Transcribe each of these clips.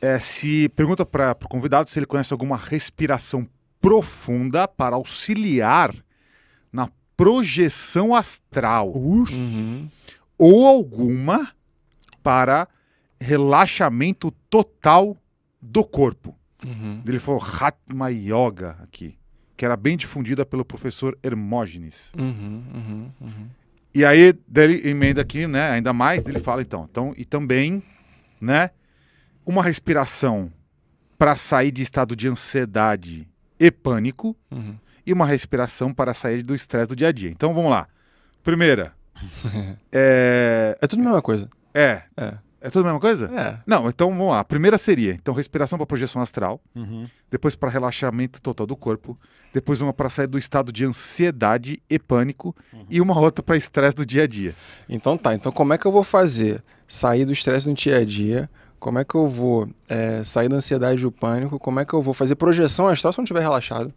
é, se pergunta para o convidado se ele conhece alguma respiração profunda para auxiliar na projeção astral uhum. ou alguma para relaxamento total do corpo. Uhum. Ele falou Hatma Yoga aqui, que era bem difundida pelo professor Hermógenes. Uhum, uhum, uhum. e aí, dele emenda aqui, né? Ainda mais, ele fala então, então e também, né? uma respiração para sair de estado de ansiedade e pânico uhum. e uma respiração para sair do estresse do dia a dia. Então vamos lá. Primeira. é... é tudo a mesma coisa. É. É. É tudo a mesma coisa? É. Não, então vamos lá. A primeira seria, então, respiração para projeção astral, uhum. depois para relaxamento total do corpo, depois uma para sair do estado de ansiedade e pânico, uhum. e uma outra para estresse do dia a dia. Então tá, então como é que eu vou fazer sair do estresse do dia a dia como é que eu vou é, sair da ansiedade e do pânico? Como é que eu vou fazer projeção astral se eu não estiver relaxado?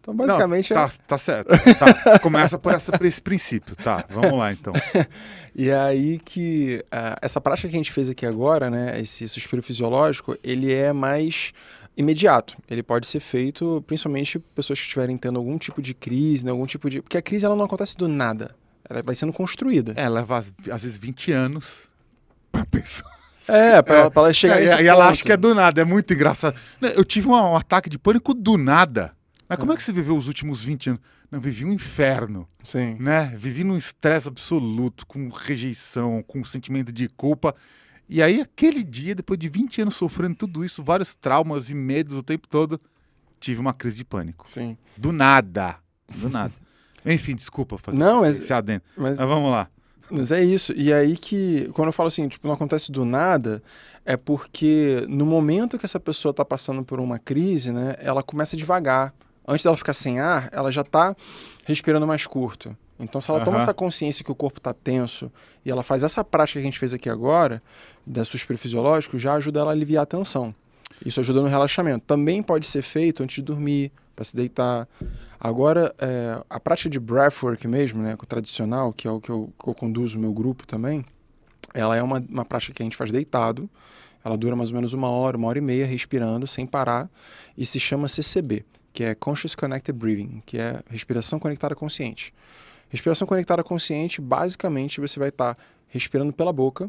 Então, basicamente. Não, é tá, é... tá certo. Tá. Começa por, essa, esse princípio. Tá, vamos lá então. e aí que uh, essa prática que a gente fez aqui agora, né? Esse suspiro fisiológico, ele é mais imediato. Ele pode ser feito, principalmente pessoas que estiverem tendo algum tipo de crise, né, algum tipo de. Porque a crise ela não acontece do nada. Ela vai sendo construída. É, leva às, vezes 20 anos para pessoa é, é, pra, é, pra ela chegar. É, e ela acha que é do nada, é muito engraçado. Né, eu tive um, um ataque de pânico do nada. Mas como é que você viveu os últimos 20 anos? Não, vivi um inferno. Sim. Né? Vivi num estresse absoluto, com rejeição, com um sentimento de culpa. E aí, aquele dia, depois de 20 anos sofrendo tudo isso, vários traumas e medos o tempo todo, tive uma crise de pânico. Sim. Do nada. Do nada. Enfim, desculpa fazer não, mas, esse adendo. Mas, mas vamos lá. Mas é isso. E é aí que, quando eu falo assim, tipo, não acontece do nada, é porque no momento que essa pessoa está passando por uma crise, né, ela começa devagar. Antes dela ficar sem ar, ela já está respirando mais curto. Então, se ela uhum. toma essa consciência que o corpo está tenso e ela faz essa prática que a gente fez aqui agora, da suspiro fisiológico, já ajuda ela a aliviar a tensão. Isso ajuda no relaxamento. Também pode ser feito antes de dormir, para se deitar. Agora, é, a prática de breathwork mesmo, né, tradicional, que é o que eu, que eu conduzo meu grupo também, ela é uma, uma prática que a gente faz deitado. Ela dura mais ou menos uma hora, uma hora e meia, respirando sem parar, e se chama CCB, que é Conscious Connected Breathing, que é respiração conectada consciente. Respiração conectada consciente, basicamente, você vai estar tá respirando pela boca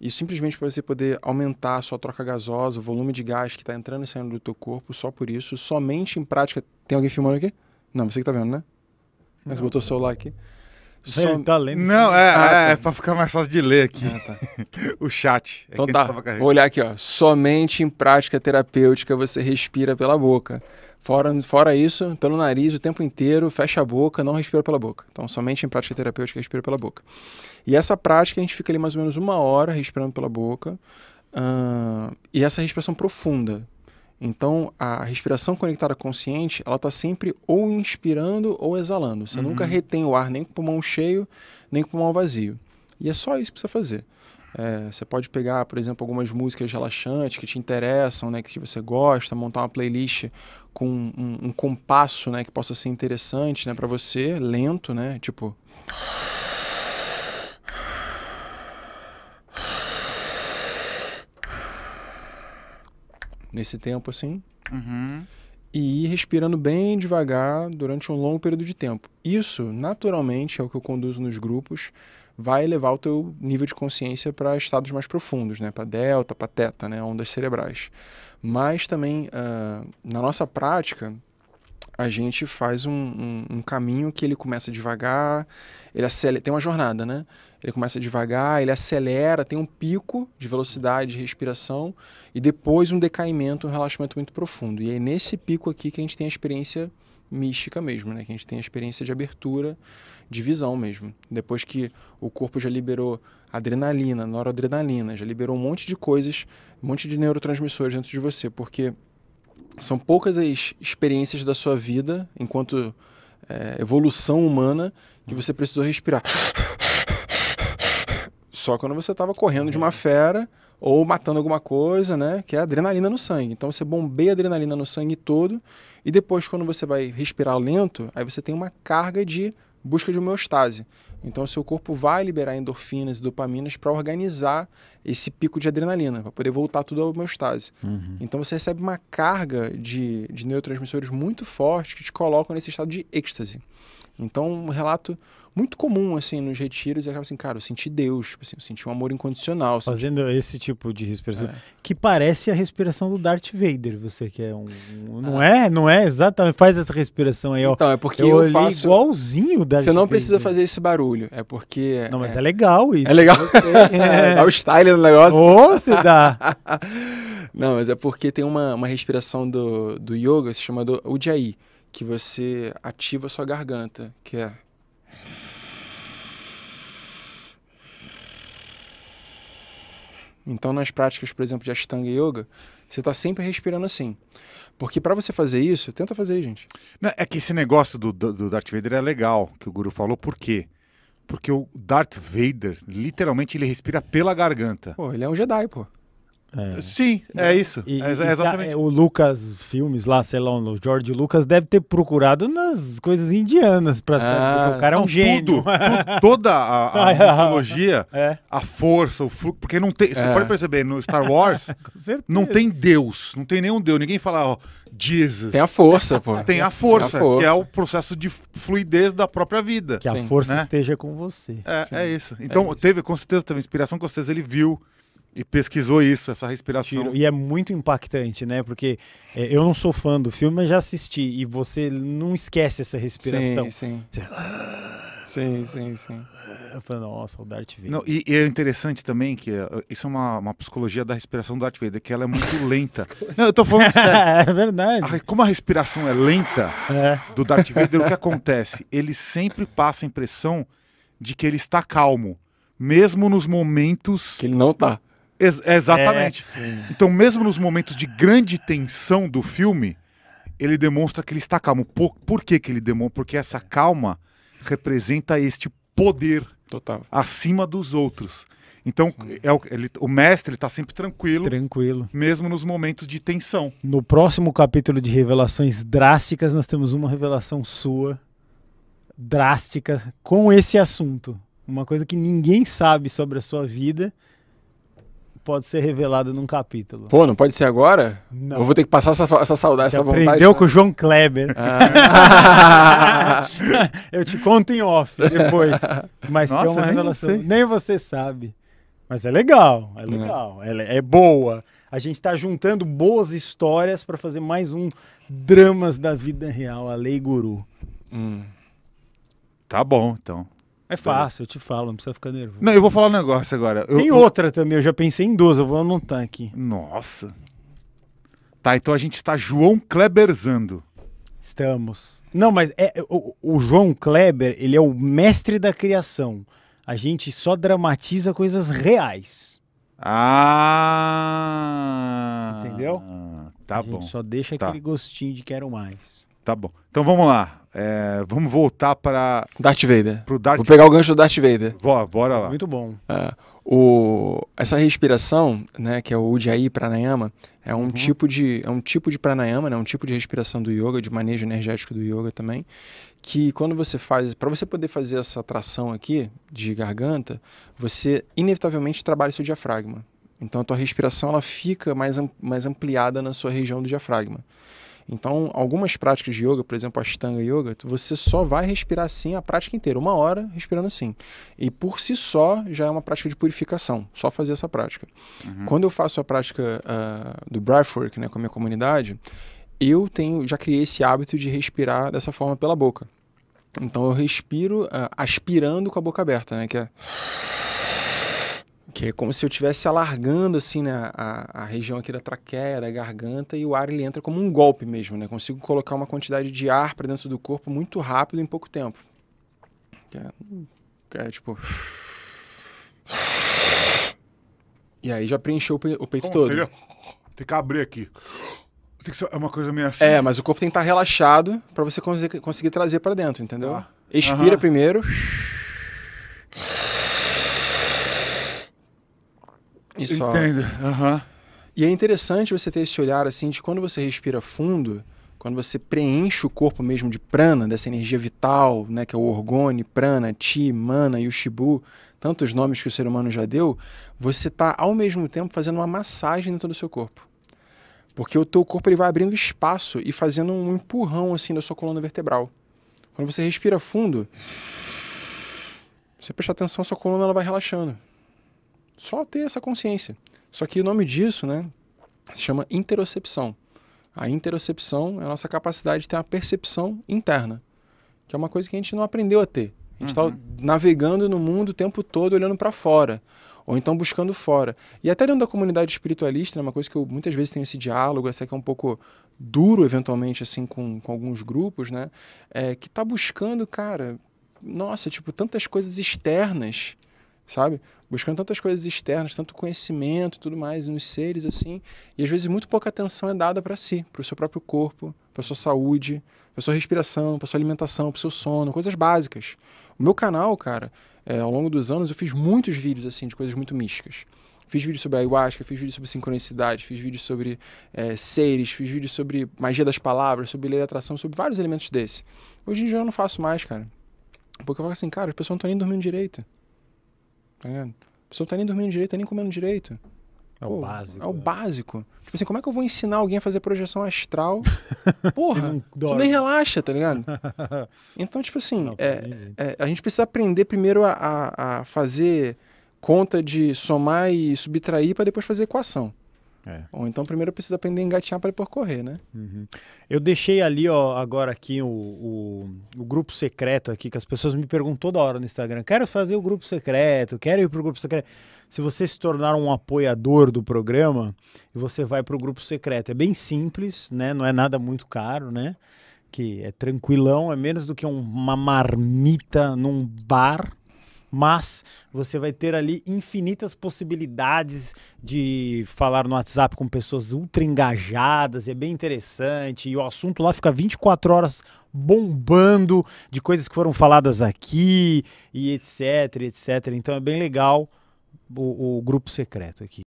e simplesmente para você poder aumentar a sua troca gasosa, o volume de gás que está entrando e saindo do teu corpo, só por isso, somente em prática... Tem alguém filmando aqui? Não, você que está vendo, né? Mas botou o celular aqui. Só... Ele tá lendo. Não, é, ah, é, tá. é pra ficar mais fácil de ler aqui. Ah, tá. o chat. É então tá, vou olhar aqui, ó. Somente em prática terapêutica você respira pela boca. Fora, fora isso, pelo nariz o tempo inteiro, fecha a boca, não respira pela boca. Então, somente em prática terapêutica respira pela boca. E essa prática a gente fica ali mais ou menos uma hora respirando pela boca. Uh, e essa respiração profunda, então, a respiração conectada consciente, ela está sempre ou inspirando ou exalando. Você uhum. nunca retém o ar nem com o pulmão cheio, nem com o pulmão vazio. E é só isso que precisa fazer. É, você pode pegar, por exemplo, algumas músicas relaxantes que te interessam, né, que você gosta, montar uma playlist com um, um compasso, né, que possa ser interessante, né, para você, lento, né, tipo nesse tempo assim. Uhum. E ir respirando bem devagar durante um longo período de tempo. Isso, naturalmente, é o que eu conduzo nos grupos, vai elevar o teu nível de consciência para estados mais profundos, né? para delta, para teta, né? ondas cerebrais. Mas também, uh, na nossa prática, a gente faz um, um, um, caminho que ele começa devagar, ele acelera, tem uma jornada, né? ele começa devagar, ele acelera, tem um pico de velocidade de respiração e depois um decaimento, um relaxamento muito profundo. E é nesse pico aqui que a gente tem a experiência mística mesmo, né? Que a gente tem a experiência de abertura, de visão mesmo. Depois que o corpo já liberou adrenalina, noradrenalina, já liberou um monte de coisas, um monte de neurotransmissores dentro de você, porque são poucas as experiências da sua vida enquanto é, evolução humana que você precisou respirar só quando você estava correndo de uma uhum. fera ou matando alguma coisa, né? Que é adrenalina no sangue. Então você bombeia adrenalina no sangue todo e depois quando você vai respirar lento, aí você tem uma carga de busca de homeostase. Então seu corpo vai liberar endorfinas e dopaminas para organizar esse pico de adrenalina, para poder voltar tudo à homeostase. Uhum. Então você recebe uma carga de, de neurotransmissores muito forte que te colocam nesse estado de êxtase. Então, um relato muito comum, assim, nos retiros, e acaba assim, cara, eu senti Deus, tipo assim, eu senti um amor incondicional. Assim, Fazendo esse tipo de respiração, é. que parece a respiração do Darth Vader, você que é um... Não ah. é? Não é? Exatamente, faz essa respiração aí, ó. Não, é porque eu, eu faço... igualzinho o Você não Vader. precisa fazer esse barulho, é porque... Não, mas é, é legal isso. É legal. Você... É. Dá o style do negócio. Ô, você se dá! não, mas é porque tem uma, uma respiração do, do yoga chamada Ujjayi, que você ativa a sua garganta, que é... Então, nas práticas, por exemplo, de Ashtanga Yoga, você está sempre respirando assim. Porque para você fazer isso, tenta fazer, gente. Não, é que esse negócio do, do, Darth Vader é legal, que o Guru falou. Por quê? Porque o Darth Vader, literalmente, ele respira pela garganta. Pô, ele é um Jedi, pô. É. Sim, é isso. E, é, tá, exatamente. É, o Lucas Filmes lá, sei lá, o George Lucas deve ter procurado nas coisas indianas para ah, o cara não, é um gênio. Tudo, toda a, a mitologia, é. a força, o fluxo, porque não tem, você é. pode perceber no Star Wars, não tem Deus, não tem nenhum Deus, ninguém fala, ó, Jesus. Tem a força, pô. Tem a força, tem a força. que é o processo de fluidez da própria vida. Que Sim. a força né? esteja com você. É, é isso. Então, teve, com certeza, teve inspiração, com certeza ele viu e pesquisou isso, essa respiração. Tiro. E é muito impactante, né? Porque é, eu não sou fã do filme, mas já assisti. E você não esquece essa respiração. Sim, sim. Ah! Sim, sim, sim. Eu falei, nossa, o Darth Vader. Não, e, e, é interessante também que é, isso é uma, uma psicologia da respiração do Darth Vader, que ela é muito lenta. Não, eu tô falando sério. é verdade. A, como a respiração é lenta é. do Darth Vader, o que acontece? Ele sempre passa a impressão de que ele está calmo, mesmo nos momentos... Que ele não tá. Ex exatamente. É, então, mesmo nos momentos de grande tensão do filme, ele demonstra que ele está calmo. Por, por que, que ele demonstra? Porque essa calma representa este poder Total. acima dos outros. Então, é o, ele, o, mestre está sempre tranquilo. Tranquilo. Mesmo nos momentos de tensão. No próximo capítulo de revelações drásticas, nós temos uma revelação sua drástica com esse assunto. Uma coisa que ninguém sabe sobre a sua vida pode ser revelado num capítulo. Pô, não pode ser agora? Não. Eu vou ter que passar essa, essa saudade, essa vontade. Aprendeu com o João Kleber. Ah. eu te conto em off depois. Mas Nossa, tem uma revelação. Nem, nem você sabe. Mas é legal, é, é. legal, é, é, é boa. A gente está juntando boas histórias para fazer mais um Dramas da Vida Real, a Lei Guru. Hum. Tá bom, então. É fácil, eu te falo, não precisa ficar nervoso. Não, eu vou falar um negócio agora. Eu, Tem eu... outra também, eu já pensei em duas, eu vou anotar aqui. Nossa. Tá, então a gente está João Kleberzando. Estamos. Não, mas é, o, o João Kleber, ele é o mestre da criação. A gente só dramatiza coisas reais. Ah! Entendeu? Tá a gente bom. Só deixa tá. aquele gostinho de quero mais. Tá bom. Então vamos lá. É, vamos voltar para. Darth Vader. Pro Darth Vou pegar o gancho do Darth Vader. Bora, bora lá. Muito bom. É, o, essa respiração, né, que é o Ujjayi Pranayama, é um, uhum. tipo de, é um tipo de pranayama, né, um tipo de respiração do yoga, de manejo energético do yoga também, que quando você faz, para você poder fazer essa tração aqui de garganta, você inevitavelmente trabalha seu diafragma. Então a tua respiração ela fica mais, mais ampliada na sua região do diafragma. Então, algumas práticas de yoga, por exemplo, a Ashtanga Yoga, você só vai respirar assim a prática inteira, uma hora respirando assim. E por si só já é uma prática de purificação, só fazer essa prática. Uhum. Quando eu faço a prática uh, do breathwork né, com a minha comunidade, eu tenho, já criei esse hábito de respirar dessa forma pela boca. Então eu respiro uh, aspirando com a boca aberta, né? Que é que é como se eu estivesse alargando assim, né, a, a região aqui da traqueia, da garganta, e o ar ele entra como um golpe mesmo. Né? Consigo colocar uma quantidade de ar para dentro do corpo muito rápido em pouco tempo. é, é tipo. E aí já preencheu o, pe o peito como todo. Seria? Tem que abrir aqui. Tem que ser é uma coisa meio assim. É, mas o corpo tem que estar relaxado para você conseguir, conseguir trazer para dentro, entendeu? Ah. Expira primeiro. E Entendo. Uhum. E é interessante você ter esse olhar assim de quando você respira fundo, quando você preenche o corpo mesmo de prana, dessa energia vital, né, que é o orgone, prana, ti, mana e o shibu, tantos nomes que o ser humano já deu, você está ao mesmo tempo fazendo uma massagem dentro do seu corpo. Porque o teu corpo ele vai abrindo espaço e fazendo um empurrão assim da sua coluna vertebral. Quando você respira fundo, você presta atenção, sua coluna ela vai relaxando. Só ter essa consciência. Só que o nome disso, né, se chama interocepção. A interocepção é a nossa capacidade de ter uma percepção interna, que é uma coisa que a gente não aprendeu a ter. A gente está uhum. navegando no mundo o tempo todo olhando para fora, ou então buscando fora. E até dentro da comunidade espiritualista, é né, uma coisa que eu muitas vezes tenho esse diálogo, até que é um pouco duro, eventualmente, assim, com, com alguns grupos, né? É, que está buscando, cara, nossa, tipo, tantas coisas externas sabe? Buscando tantas coisas externas, tanto conhecimento tudo mais nos seres, assim. E às vezes muito pouca atenção é dada para si, para o seu próprio corpo, para sua saúde, para sua respiração, para sua alimentação, para seu sono, coisas básicas. O meu canal, cara, é, ao longo dos anos eu fiz muitos vídeos, assim, de coisas muito místicas. Fiz vídeo sobre ayahuasca, fiz vídeo sobre sincronicidade, fiz vídeo sobre é, seres, fiz vídeo sobre magia das palavras, sobre lei da atração, sobre vários elementos desse. Hoje em dia eu não faço mais, cara. Porque eu falo assim, cara, as pessoas não estão nem dormindo direito tá ligado? A pessoa tá nem dormindo direito, tá nem comendo direito. É o Pô, básico. É o é. básico. Tipo assim, como é que eu vou ensinar alguém a fazer projeção astral? Porra, tu nem relaxa, tá ligado? Então, tipo assim, não, é, é, a gente precisa aprender primeiro a, a, a fazer conta de somar e subtrair para depois fazer equação. É. Bom, então primeiro precisa aprender a engatinhar para por correr, né? Uhum. Eu deixei ali, ó, agora aqui o, o, o, grupo secreto aqui, que as pessoas me perguntam toda hora no Instagram. Quero fazer o grupo secreto, quero ir para o grupo secreto. Se você se tornar um apoiador do programa, você vai para o grupo secreto. É bem simples, né? Não é nada muito caro, né? Que é tranquilão, é menos do que uma marmita num bar, mas você vai ter ali infinitas possibilidades de falar no WhatsApp com pessoas ultra engajadas, é bem interessante, e o assunto lá fica 24 horas bombando de coisas que foram faladas aqui e etc, etc. Então é bem legal o, o grupo secreto aqui.